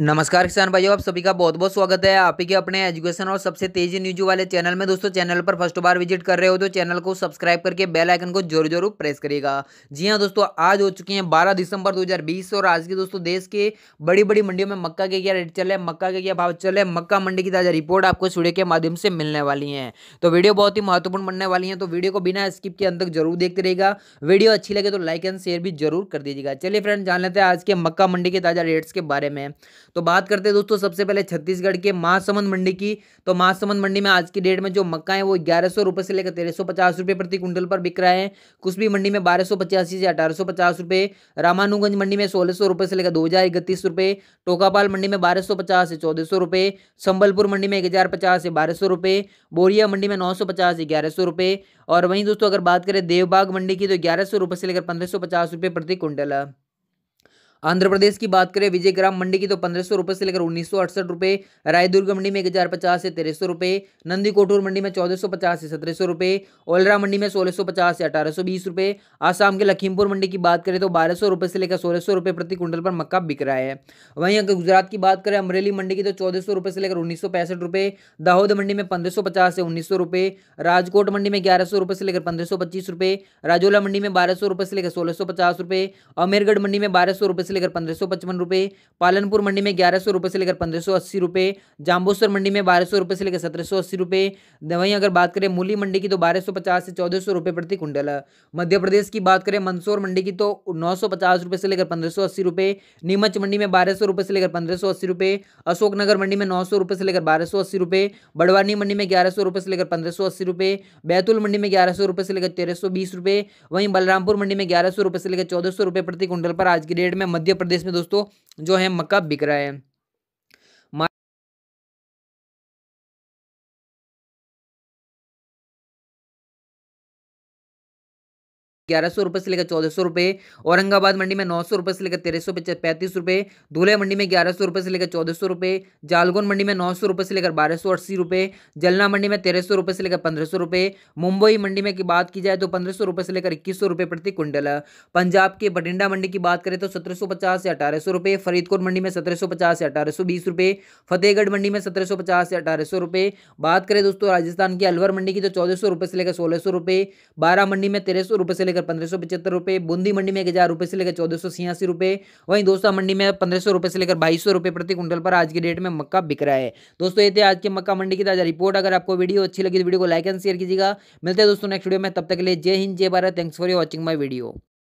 नमस्कार किसान भाइयों आप सभी का बहुत बहुत स्वागत है आप ही के अपने एजुकेशन और सबसे तेजी न्यूज वाले चैनल में दोस्तों चैनल पर फर्स्ट बार विजिट कर रहे हो तो चैनल को सब्सक्राइब करके बेल आइकन को जरूर जरूर प्रेस करिएगा जी हाँ दोस्तों आज हो चुकी हैं 12 दिसंबर 2020 और आज के दोस्तों देश के बड़ी बड़ी मंडियों में मक्का के क्या रेट चले मक्का के क्या भाव चले मक्का मंडी की ताज़ा रिपोर्ट आपको इस वीडियो के माध्यम से मिलने वाली है तो वीडियो बहुत ही महत्वपूर्ण बनने वाली है तो वीडियो को बिना स्किप के अंत तक जरूर देखते रहेगा वीडियो अच्छी लगे तो लाइक एंड शेयर भी जरूर कर दीजिएगा चलिए फ्रेंड जान लेते हैं आज के मक्का मंडी के ताज़ा रेट्स के बारे में तो बात करते हैं दोस्तों सबसे पहले छत्तीसगढ़ के महासमंद मंडी की तो महासमंद मंडी में आज की डेट में जो मक्का है वो ग्यारह सौ रुपये से लेकर तेरह सौ पचास रुपये प्रति क्विंटल पर बिक रहा है कुछ मंडी में बारह सौ पचासी से अठारह सौ पचास रुपये रामानुगंज मंडी में सोलह सौ रुपये से लेकर दो हज़ार इकतीस रुपये टोकापाल मंडी में बारह सौ पचास से चौदह सौ रुपये संबलपुर मंडी में एक हज़ार पचास से बारह सौ रुपये बोरिया मंडी में नौ सौ पचास से ग्यारह सौ रुपये और वहीं दोस्तों अगर बात करें देवबाग मंडी की तो ग्यारह सौ रुपये से लेकर पंद्रह सौ पचास रुपये प्रति क्विंटल है आंध्र प्रदेश की बात करें विजय ग्राम मंडी की तो पंद्रह सौ रुपये से लेकर उन्नीस सौ अड़सठ रुपये रायदुर्ग मंडी में एक हज़ार पचास से तेरह सौ रुपये नंदी कोठूर मंडी में चौदह सौ पचास से सत्रह सौ रुपये ओलरा मंडी में सोलह सौ पचास से अठारह सौ बीस रुपये आसाम के लखीमपुर मंडी की बात करें तो बारह सौ रुपये से लेकर सोलह सौ रुपये प्रति क्विंटल पर मक्का बिक रहा है वहीं अगर गुजरात की बात करें अमरेली मंडी की तो चौदह सौ रुपये से लेकर उन्नीस सौ पैंसठ रुपये दाहोद मंडी में पंद्रह सौ पचास से उन्नीस सौ रुपये राजकोट मंडी में ग्यारह सौ रुपये से लेकर पंद्रह सौ पच्चीस रुपये राजोला मंडी में बारह सौ रुपये से लेकर सोलह सौ पचास रुपये अमेरगढ़ मंडी में बारह सौ रुपये से से लेकर पंद्रह सौ पचपन रुपये पालनपुर मंडी में ग्यारह सौ रुपये से लेकर पंद्रह सौ अस्सी रुपये जाम्बोसर मंडी में बारह सौ रुपये से लेकर सत्रह सौ अस्सी रुपये वहीं अगर बात करें मूली मंडी की तो बारह सौ पचास से चौदह सौ रुपये प्रति कुंटल मध्य प्रदेश की बात करें मंदसौर मंडी की तो नौ सौ पचास रुपये से लेकर पंद्रह सौ अस्सी रुपये नीमच मंडी में बारह सौ रुपये से लेकर पंद्रह सौ अस्सी रुपये अशोकनगर मंडी में नौ सौ रुपये से लेकर बारह सौ अस्सी रुपये बड़वानी मंडी में ग्यारह सौ रुपये से लेकर पंद्रह सौ अस्सी रुपये बैतूल मंडी में ग्यारह सौ रुपये से लेकर तेरह सौ बीस रुपये वहीं बलरामपुर मंडी में ग्यारह सौ रुपये से लेकर चौदह सौ रुपये प्रति कुंटल पर आज की डेट में मध्य प्रदेश में दोस्तों जो है मक्का बिक रहा है ग्यारह सौ रुपये से लेकर चौदह सौ रुपये औरंगाबाद मंडी में नौ सौ रुपये से लेकर तेरह सौ पैंतीस रुपये धूले मंडी में ग्यारह सौ रुपये से लेकर चौदह सौ रुपये जालगोन मंडी में नौ सौ रुपये से लेकर बारह सौ अस्सी रुपये जलना मंडी में तेरह सौ रुपये से लेकर पंद्रह सौ रुपये मुंबई मंडी में की बात की जाए तो पंद्रह सौ रुपये से लेकर इक्कीस सौ रुपये प्रति क्विंटल पंजाब के बठिंडा मंडी की बात करें तो सत्रह सौ पचास से अठारह सौ रुपये फरीदकोट मंडी में सत्रह सौ पचास से अठारह सौ बीस रुपये फतेहगढ़ मंडी में सत्रह सौ पचास से अठारह सौ रुपये बात करें दोस्तों राजस्थान की अलवर मंडी की तो चौदह सौ रुपये से लेकर सोलह सौ रुपये बारह मंडी में तेरह सौ रुपये से लेकर पंद्रह सौ पचहत्तर रुपये बूंदी मंडी में एक हज़ार रुपये से लेकर चौदह सौ छियासी रुपये वहीं दोस्तों मंडी में पंद्रह सौ रुपये से लेकर बाईस सौ रुपये प्रति क्विंटल पर आज की डेट में मक्का बिक रहा है दोस्तों ये थे आज के मक्का मंडी की ताज़ा रिपोर्ट अगर आपको वीडियो अच्छी लगी तो वीडियो को लाइक एंड शेयर कीजिएगा मिलते हैं दोस्तों नेक्स्ट वीडियो में तब तक के लिए जय हिंद जय Bharat thanks for watching my video